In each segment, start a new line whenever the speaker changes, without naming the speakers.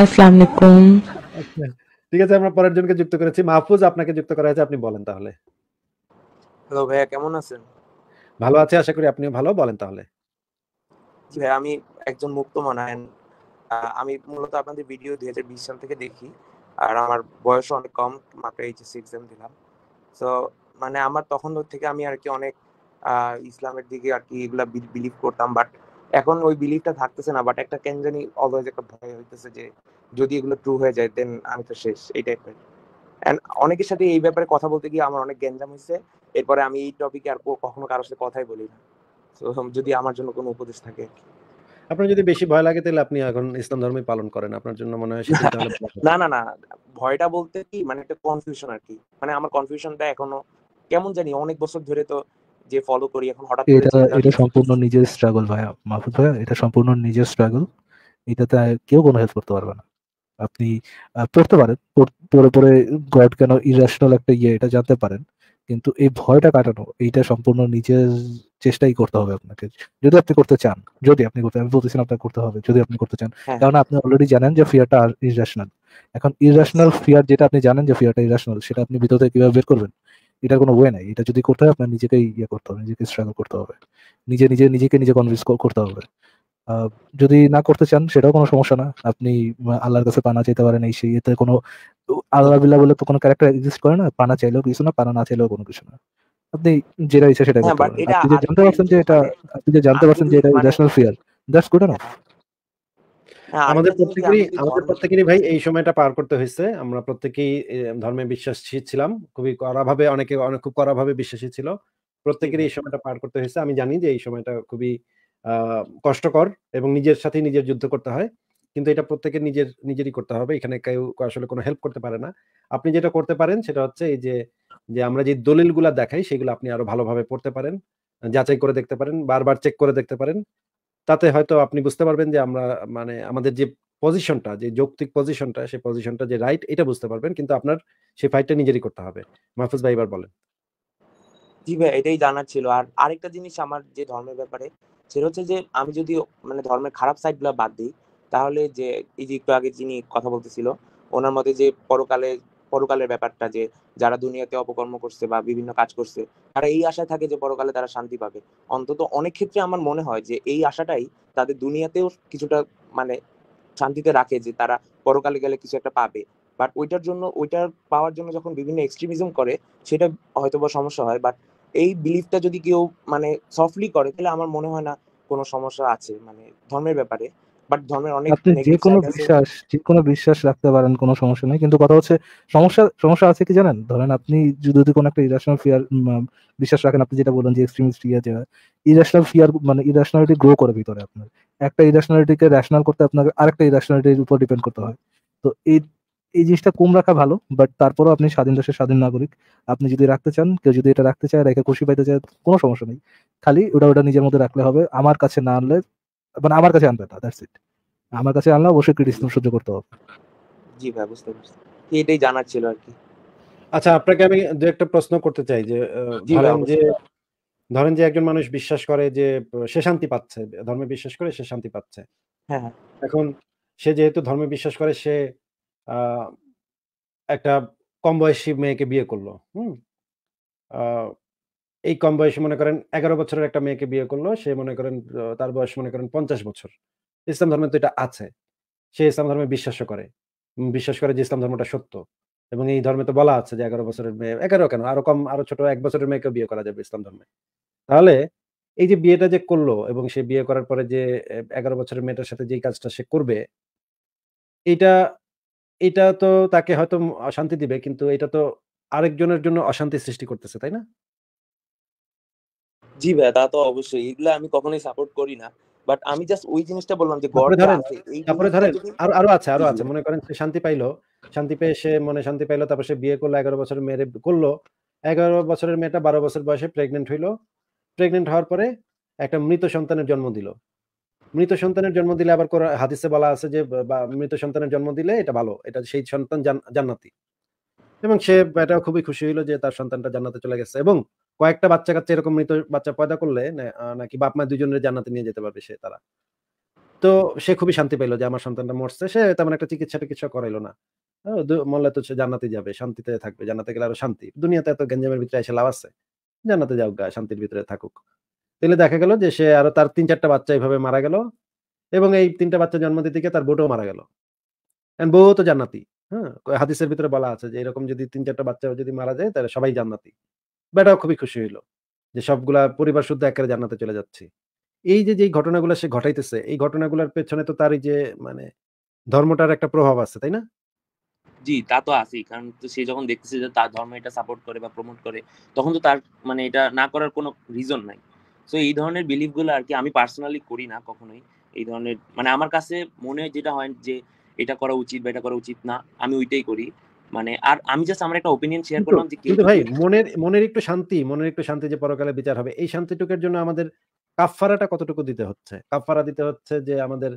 আসসালামু আলাইকুম
ঠিক আছে আমরা পরের জনকে যুক্ত করেছি মাহফুজ আপনাকে যুক্ত করা হয়েছে আপনি বলেন তাহলে
হ্যালো ভাইয়া কেমন আছেন
ভালো আছি আশা করি আপনিও ভালো বলেন তাহলে
আমি একজন মুক্ত মনায়ন আমি মূলত আপনাদের ভিডিও দুই হাজার বিশ সাল থেকে দেখি আর আমার বয়স অনেক কম মাত্র এইচএসসি এক্সাম দিলাম তো মানে আমার তখন থেকে আমি আর কি অনেক ইসলামের দিকে আর কি এগুলা বিলিভ করতাম বাট এখন ওই বিলিভটা থাকতেছে না বাট একটা কেন জানি অলওয়েজ একটা ভয় হইতেছে যে যদি এগুলো ট্রু হয়ে যায় দেন আমি তো শেষ এই টাইপের এন্ড অনেকের সাথে এই ব্যাপারে কথা বলতে গিয়ে আমার অনেক গ্যাঞ্জাম হয়েছে এরপরে আমি এই টপিকে আর কখনো কারোর সাথে কথাই বলি না যদি আমার জন্য কোনো উপদেশ থাকে
আপনার যদি বেশি ভয় লাগে তাহলে আপনি এখন ইসলাম ধর্মই পালন করেন আপনার জন্য মনে হয়
না না না ভয়টা বলতে কি মানে একটা কনফিউশন আর কি মানে আমার কনফিউশনটা এখনো কেমন জানি অনেক বছর ধরে তো যে ফলো করি এখন হঠাৎ এটা এটা
সম্পূর্ণ নিজের স্ট্রাগল ভাইয়া মাহফুজ ভাইয়া এটা সম্পূর্ণ নিজের স্ট্রাগল এটাতে কেউ কোনো হেল্প করতে পারবে না আপনি পড়তে পারেন পরে পরে গড কেন ইরেশনাল একটা ইয়ে এটা জানতে পারেন কিন্তু এই ভয়টা কাটানো এইটা সম্পূর্ণ নিজের চেষ্টাই করতে হবে আপনাকে যদি আপনি করতে চান যদি আপনি করতে আমি বলতেছি আপনাকে করতে হবে যদি আপনি করতে চান হ্যাঁ। কারণ আপনি অলরেডি জানেন যে ফিয়ারটা ইরেশনাল এখন ইরেশনাল ফিয়ার যেটা আপনি জানেন যে ফিয়ারটা ইরেশনাল সেটা আপনি ভিতর থেকে কিভাবে বের করবেন এটার কোনো ওয়ে নাই এটা যদি করতে হয় আপনার নিজেকেই ইয়ে করতে হবে নিজেকে স্ট্রাগল করতে হবে নিজে নিজে নিজেকে নিজে কনভিন্স করতে হবে যদি না করতে চান সেটাও কোনো সমস্যা না আপনি আল্লাহর কাছে পানা চাইতে পারেন এই সেই এতে কোনো আল্লাহ বিল্লাহ বলে তো কোনো ক্যারেক্টার এক্সিস্ট করে না পানা চাইলেও কিছু না পানা না চাইলেও কোনো কিছু না আপনি যেটা ইচ্ছা সেটা হ্যাঁ, মানে আপনি যে জানতে পারছেন যে এটা আপনি যে জানতে পারছেন যে এটা national fear that's good enough
হ্যাঁ, আমাদের প্রত্যেকেরই
আমাদের প্রত্যেকেরই ভাই এই সময়টা পার করতে হয়েছে আমরা প্রত্যেকেই ধর্মে বিশ্বাসী ছিলাম খুবই কড়াভাবে অনেকে অনেক খুব কড়াভাবে বিশ্বাসী ছিল প্রত্যেকেরই এই সময়টা পার করতে হয়েছে আমি জানি যে এই সময়টা খুবই কষ্টকর এবং নিজের সাথে নিজের যুদ্ধ করতে হয় কিন্তু এটা প্রত্যেকের নিজের নিজেরই করতে হবে এখানে কেউ আসলে কোনো হেল্প করতে পারে না আপনি যেটা করতে পারেন সেটা হচ্ছে এই যে যে আমরা যে দলিলগুলা দেখাই সেগুলো আপনি আরো ভালোভাবে পড়তে পারেন যাচাই করে দেখতে পারেন বারবার চেক করে দেখতে পারেন তাতে হয়তো আপনি বুঝতে পারবেন যে আমরা মানে আমাদের যে পজিশনটা যে যৌক্তিক পজিশনটা সেই পজিশনটা যে রাইট এটা বুঝতে পারবেন কিন্তু আপনার সেই ফাইটটা নিজেরই করতে হবে মাহফুজ ভাই এবার বলেন
জি ভাই এটাই জানার ছিল আর আরেকটা জিনিস আমার যে ধর্মের ব্যাপারে সেটা হচ্ছে যে আমি যদি মানে ধর্মের খারাপ সাইডগুলো বাদ দিই তাহলে যে এই যে একটু আগে যিনি কথা বলতেছিল ওনার মতে যে পরকালে পরকালের ব্যাপারটা যে যারা দুনিয়াতে অপকর্ম করছে বা বিভিন্ন কাজ করছে তারা এই আশায় থাকে যে পরকালে তারা শান্তি পাবে অন্তত অনেক ক্ষেত্রে আমার মনে হয় যে এই আশাটাই তাদের দুনিয়াতেও কিছুটা মানে শান্তিতে রাখে যে তারা পরকালে গেলে কিছু একটা পাবে বাট ওইটার জন্য ওইটার পাওয়ার জন্য যখন বিভিন্ন এক্সট্রিমিজম করে সেটা হয়তো বা সমস্যা হয় বাট এই বিলিফটা যদি কেউ মানে সফটলি করে তাহলে আমার মনে হয় না কোনো সমস্যা আছে মানে ধর্মের ব্যাপারে বাট ধর্মের অনেক আপনি যে কোনো বিশ্বাস
যে কোনো বিশ্বাস রাখতে পারেন কোনো সমস্যা নেই কিন্তু কথা হচ্ছে সমস্যা সমস্যা আছে কি জানেন ধরেন আপনি যদি কোনো একটা ইরাশনাল ফিয়ার বিশ্বাস রাখেন আপনি যেটা বললেন যে এক্সট্রিমিস্ট ইয়া যেটা ইরাশনাল ফিয়ার মানে ইরাশনালিটি গ্রো করে ভিতরে আপনার একটা ইরাশনালিটিকে রেশনাল করতে আপনাকে আরেকটা ইরাশনালিটির উপর ডিপেন্ড করতে হয় তো এই এই জিনিসটা কম রাখা ভালো বাট তারপরও আপনি স্বাধীন দেশের স্বাধীন নাগরিক আপনি যদি রাখতে চান কেউ যদি এটা রাখতে চায় রেখে খুশি পাইতে চায় কোনো সমস্যা নেই খালি ওটা ওটা নিজের মধ্যে রাখলে হবে আমার কাছে না আনলে মানে আমার কাছে আনবে না দ্যাটস ইট আমার কাছে আনলে অবশ্যই ক্রিটিসিজম সহ্য করতে হবে
জি ভাই বুঝতে পারছি এটাই জানার ছিল আর কি আচ্ছা আপনাকে আমি
দু একটা প্রশ্ন করতে চাই যে ধরেন যে ধরেন যে একজন মানুষ বিশ্বাস করে যে সে শান্তি পাচ্ছে ধর্মে বিশ্বাস করে সে শান্তি পাচ্ছে হ্যাঁ, হ্যাঁ। এখন সে যেহেতু ধর্মে বিশ্বাস করে সে একটা কম বয়সী মেয়েকে বিয়ে করলো হুম এই কম বয়সে মনে করেন এগারো বছরের একটা মেয়েকে বিয়ে করলো সে মনে করেন তার বয়স মনে করেন পঞ্চাশ বছর ইসলাম ধর্মে তো এটা আছে সে ইসলাম ধর্মে বিশ্বাসও করে বিশ্বাস করে যে ইসলাম ধর্মটা সত্য এবং এই ধর্মে তো বলা আছে যে এগারো বছরের মেয়ে এগারো কেন আরো কম আরো ছোট এক বছরের মেয়েকে বিয়ে করা যাবে ইসলাম ধর্মে তাহলে এই যে বিয়েটা যে করলো এবং সে বিয়ে করার পরে যে এগারো বছরের মেয়েটার সাথে যে কাজটা সে করবে এটা এটা তো তাকে হয়তো অশান্তি দিবে কিন্তু এটা তো আরেকজনের জন্য অশান্তি সৃষ্টি করতেছে তাই না
জি ভাই তা তো অবশ্যই এগুলা আমি কখনোই সাপোর্ট করি না বাট আমি জাস্ট ওই জিনিসটা বললাম যে গড় ধরেন তারপরে ধরেন
আর আরো আছে আরো আছে মনে করেন সে শান্তি পাইলো শান্তি পেয়ে সে মনে শান্তি পাইলো তারপর সে বিয়ে করলো এগারো বছরের মেয়ে করলো এগারো বছরের মেয়েটা বারো বছর বয়সে প্রেগনেন্ট হইলো প্রেগনেন্ট হওয়ার পরে একটা মৃত সন্তানের জন্ম দিল মৃত সন্তানের জন্ম দিলে আবার হাদিসে বলা আছে যে মৃত সন্তানের জন্ম দিলে এটা ভালো এটা সেই সন্তান জান্নাতি এবং সে এটা খুবই খুশি হইলো যে তার সন্তানটা জান্নাতে চলে গেছে এবং কয়েকটা বাচ্চা কাচ্চা এরকম মৃত বাচ্চা পয়দা করলে নাকি বাপ মা দুজনের জান্নাতে নিয়ে যেতে পারবে সে তারা তো সে খুবই শান্তি পেলো যে আমার সন্তানটা মরছে সে তেমন একটা চিকিৎসা টিকিৎসা করাইলো না মল্লা তো সে জান্নাতে যাবে শান্তিতে থাকবে জান্নাতে গেলে আরো শান্তি দুনিয়াতে এত গেঞ্জামের ভিতরে এসে লাভ আছে জান্নাতে যাও গা শান্তির ভিতরে থাকুক তাহলে দেখা গেল যে সে আরো তার তিন চারটা বাচ্চা এইভাবে মারা গেল এবং এই তিনটা বাচ্চা জন্ম দিতে গিয়ে তার বউটাও মারা গেল বউও তো জান্নাতি হ্যাঁ হাদিসের ভিতরে বলা আছে যে এরকম যদি তিন চারটা বাচ্চা যদি মারা যায় তাহলে সবাই জান্নাতি বেটাও খুবই খুশি হইল যে সবগুলা পরিবার শুদ্ধ একেবারে জান্নাতে চলে যাচ্ছে এই যে যে ঘটনাগুলো সে ঘটাইতেছে এই ঘটনাগুলোর পেছনে তো তারই যে মানে ধর্মটার একটা প্রভাব আছে তাই না
জি তা তো আছেই কারণ সে যখন দেখতেছে যে তার ধর্ম এটা সাপোর্ট করে বা প্রমোট করে তখন তো তার মানে এটা না করার কোনো রিজন নাই সো এই ধরনের গুলো আর কি আমি পার্সোনালি করি না কখনোই এই ধরনের মানে আমার কাছে মনে যেটা হয় যে এটা করা উচিত বা এটা করা উচিত না আমি ওইটাই করি মানে আর আমি জাস্ট আমার একটা ওপিনিয়ন শেয়ার করলাম যে কিন্তু ভাই
মনের মনের একটু শান্তি মনের একটু শান্তি যে পরকালে বিচার হবে এই শান্তিটুকের জন্য আমাদের কাফফারাটা কতটুকু দিতে হচ্ছে কাফফারা দিতে হচ্ছে যে আমাদের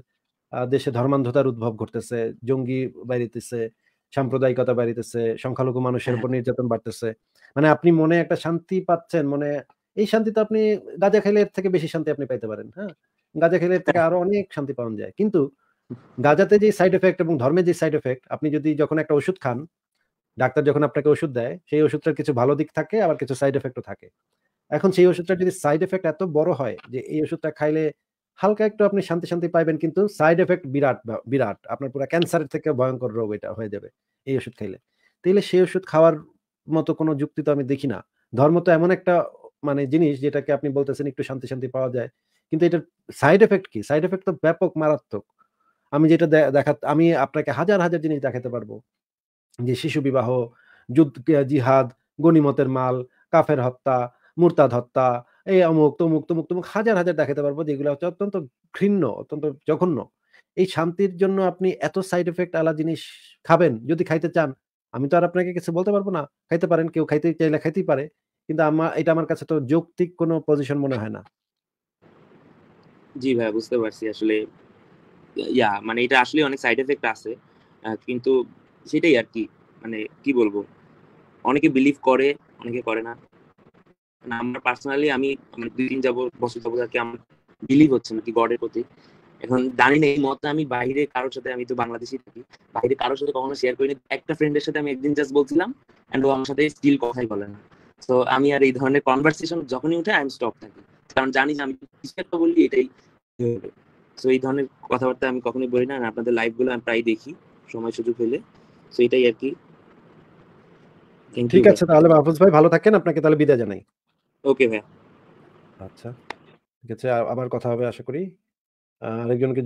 দেশে ধর্মান্ধতার উদ্ভব ঘটতেছে জঙ্গি বাড়িতেছে সাম্প্রদায়িকতা বাড়িতেছে সংখ্যালঘু মানুষের হ্যাঁ। উপর নির্যাতন বাড়তেছে মানে আপনি মনে একটা শান্তি পাচ্ছেন মনে এই শান্তি তো আপনি গাঁজা খেলে এর থেকে বেশি শান্তি আপনি পাইতে পারেন হ্যাঁ গাঁজা খেলে এর থেকে হ্যাঁ। আরো অনেক শান্তি পাওয়া যায় কিন্তু গাঁজাতে যে সাইড এফেক্ট এবং ধর্মের যে সাইড এফেক্ট আপনি যদি যখন একটা ওষুধ খান ডাক্তার যখন আপনাকে ওষুধ দেয় সেই ওষুধটার কিছু ভালো দিক থাকে আবার কিছু সাইড এফেক্টও থাকে এখন সেই ওষুধটার যদি সাইড এফেক্ট এত বড় হয় যে এই ওষুধটা খাইলে হালকা একটু আপনি শান্তি শান্তি পাইবেন কিন্তু সাইড এফেক্ট বিরাট বিরাট আপনার পুরো ক্যান্সারের থেকে ভয়ঙ্কর রোগ এটা হয়ে যাবে এই ওষুধ খাইলে তাইলে সেই ওষুধ খাওয়ার মতো কোনো যুক্তি তো আমি দেখি না ধর্ম তো এমন একটা মানে জিনিস যেটাকে আপনি বলতেছেন একটু শান্তি শান্তি পাওয়া যায় কিন্তু এটার সাইড এফেক্ট কি সাইড এফেক্ট তো ব্যাপক মারাত্মক আমি যেটা দেখা আমি আপনাকে হাজার হাজার জিনিস দেখাতে পারবো যে শিশু বিবাহ যুদ্ধ জিহাদ গণিমতের মাল কাফের হত্যা মুরতাদ হত্যা এই অমুক তমুক তমুক তমুক হাজার হাজার দেখাতে পারবো যেগুলো হচ্ছে অত্যন্ত ঘৃণ্য অত্যন্ত জঘন্য এই শান্তির জন্য আপনি এত সাইড এফেক্ট আলা জিনিস খাবেন যদি খাইতে চান আমি তো আর আপনাকে কিছু বলতে পারবো না খাইতে পারেন কেউ খাইতে চাইলে খাইতেই পারে কিন্তু আমার এটা আমার কাছে তো যৌক্তিক কোনো পজিশন মনে হয় না
জি ভাই বুঝতে পারছি আসলে ইয়া মানে এটা আসলে অনেক সাইড এফেক্ট আছে কিন্তু সেটাই আর কি মানে কি বলবো অনেকে বিলিভ করে অনেকে করে না মানে আমার পার্সোনালি আমি মানে দুই দিন যাবো বছর যাবো আর কি আমার বিলিভ হচ্ছে নাকি গডের প্রতি এখন জানি না এই মতে আমি বাইরে কারোর সাথে আমি তো বাংলাদেশি থাকি বাইরে কারোর সাথে কখনো শেয়ার করিনি একটা ফ্রেন্ডের সাথে আমি একদিন জাস্ট বলছিলাম অ্যান্ড ও আমার সাথে স্টিল কথাই বলে না তো আমি আর এই ধরনের কনভারসেশন যখনই উঠে আই এম স্টপ থাকি কারণ জানি না আমি কিছু একটা বলি এটাই তো এই ধরনের কথাবার্তা আমি কখনোই বলি না আপনাদের লাইভগুলো আমি প্রায় দেখি সময় সুযোগ পেলে সো এটাই আর কি
ঠিক আছে তাহলে মাহফুজ ভাই ভালো থাকেন আপনাকে তাহলে বিদায় জানাই ওকে ভাই আচ্ছা ঠিক আছে আবার কথা হবে আশা করি আরেকজনকে